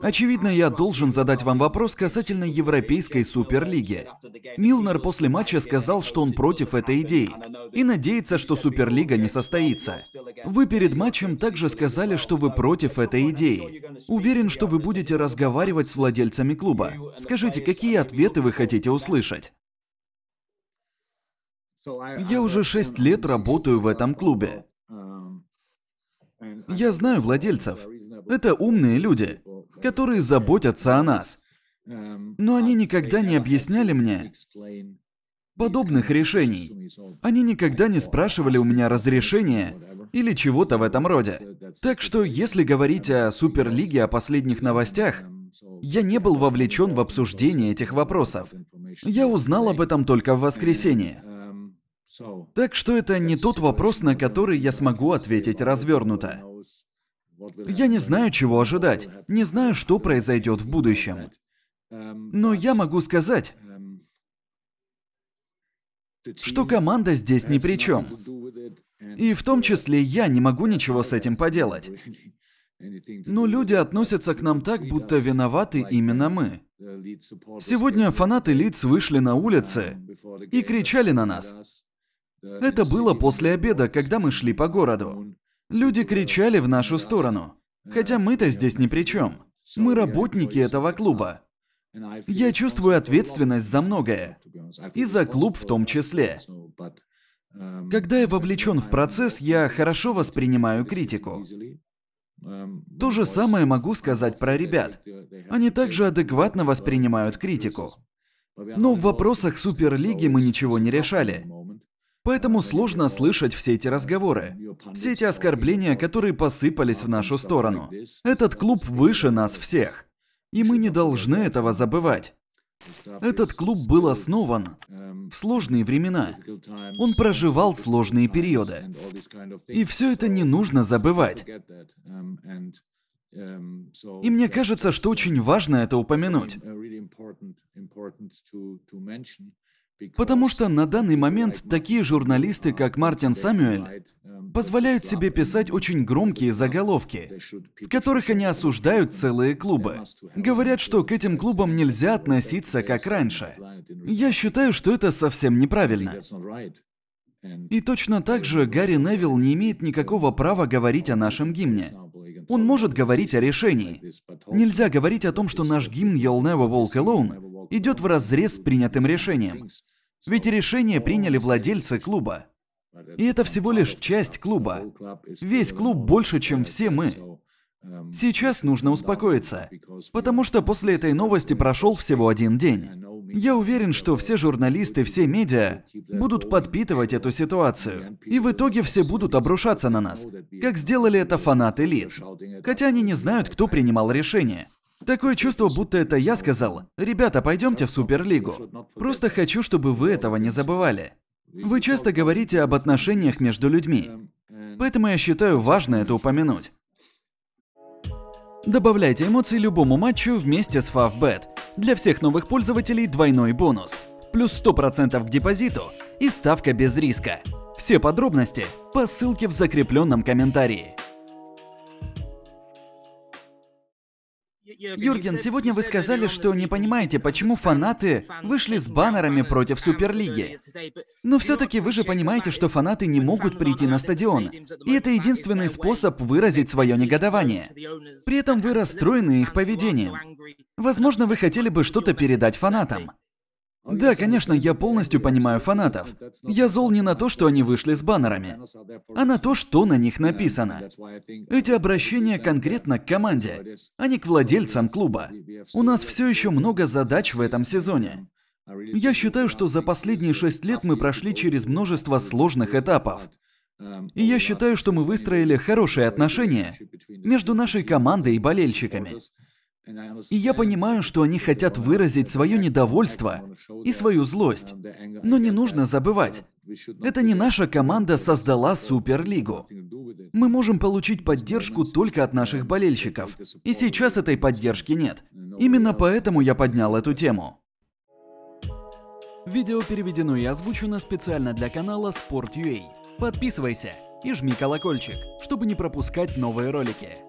Очевидно, я должен задать вам вопрос касательно Европейской Суперлиги. Милнер после матча сказал, что он против этой идеи и надеется, что Суперлига не состоится. Вы перед матчем также сказали, что вы против этой идеи. Уверен, что вы будете разговаривать с владельцами клуба. Скажите, какие ответы вы хотите услышать? Я уже шесть лет работаю в этом клубе. Я знаю владельцев. Это умные люди которые заботятся о нас. Но они никогда не объясняли мне подобных решений. Они никогда не спрашивали у меня разрешения или чего-то в этом роде. Так что, если говорить о Суперлиге, о последних новостях, я не был вовлечен в обсуждение этих вопросов. Я узнал об этом только в воскресенье. Так что это не тот вопрос, на который я смогу ответить развернуто. Я не знаю, чего ожидать, не знаю, что произойдет в будущем. Но я могу сказать, что команда здесь ни при чем. И в том числе я не могу ничего с этим поделать. Но люди относятся к нам так, будто виноваты именно мы. Сегодня фанаты Лиц вышли на улицы и кричали на нас. Это было после обеда, когда мы шли по городу. Люди кричали в нашу сторону. Хотя мы-то здесь ни при чем. Мы работники этого клуба. Я чувствую ответственность за многое. И за клуб в том числе. Когда я вовлечен в процесс, я хорошо воспринимаю критику. То же самое могу сказать про ребят. Они также адекватно воспринимают критику. Но в вопросах Суперлиги мы ничего не решали. Поэтому сложно слышать все эти разговоры, все эти оскорбления, которые посыпались в нашу сторону. Этот клуб выше нас всех. И мы не должны этого забывать. Этот клуб был основан в сложные времена. Он проживал сложные периоды. И все это не нужно забывать. И мне кажется, что очень важно это упомянуть. Потому что на данный момент такие журналисты, как Мартин Самюэль, позволяют себе писать очень громкие заголовки, в которых они осуждают целые клубы. Говорят, что к этим клубам нельзя относиться как раньше. Я считаю, что это совсем неправильно. И точно так же Гарри Невилл не имеет никакого права говорить о нашем гимне. Он может говорить о решении. Нельзя говорить о том, что наш гимн «You'll never walk alone» идет разрез с принятым решением. Ведь решение приняли владельцы клуба. И это всего лишь часть клуба. Весь клуб больше, чем все мы. Сейчас нужно успокоиться, потому что после этой новости прошел всего один день. Я уверен, что все журналисты, все медиа будут подпитывать эту ситуацию. И в итоге все будут обрушаться на нас, как сделали это фанаты лиц. Хотя они не знают, кто принимал решение. Такое чувство, будто это я сказал, ребята, пойдемте в Суперлигу. Просто хочу, чтобы вы этого не забывали. Вы часто говорите об отношениях между людьми, поэтому я считаю важно это упомянуть. Добавляйте эмоции любому матчу вместе с FavBet. Для всех новых пользователей двойной бонус. Плюс 100% к депозиту и ставка без риска. Все подробности по ссылке в закрепленном комментарии. Юрген, сегодня вы сказали, что не понимаете, почему фанаты вышли с баннерами против Суперлиги. Но все-таки вы же понимаете, что фанаты не могут прийти на стадион. И это единственный способ выразить свое негодование. При этом вы расстроены их поведением. Возможно, вы хотели бы что-то передать фанатам. Да, конечно, я полностью понимаю фанатов. Я зол не на то, что они вышли с баннерами, а на то, что на них написано. Эти обращения конкретно к команде, а не к владельцам клуба. У нас все еще много задач в этом сезоне. Я считаю, что за последние шесть лет мы прошли через множество сложных этапов. И я считаю, что мы выстроили хорошие отношения между нашей командой и болельщиками. И я понимаю, что они хотят выразить свое недовольство и свою злость. Но не нужно забывать, это не наша команда создала Суперлигу. Мы можем получить поддержку только от наших болельщиков. И сейчас этой поддержки нет. Именно поэтому я поднял эту тему. Видео переведено и озвучено специально для канала Sport.ua. Подписывайся и жми колокольчик, чтобы не пропускать новые ролики.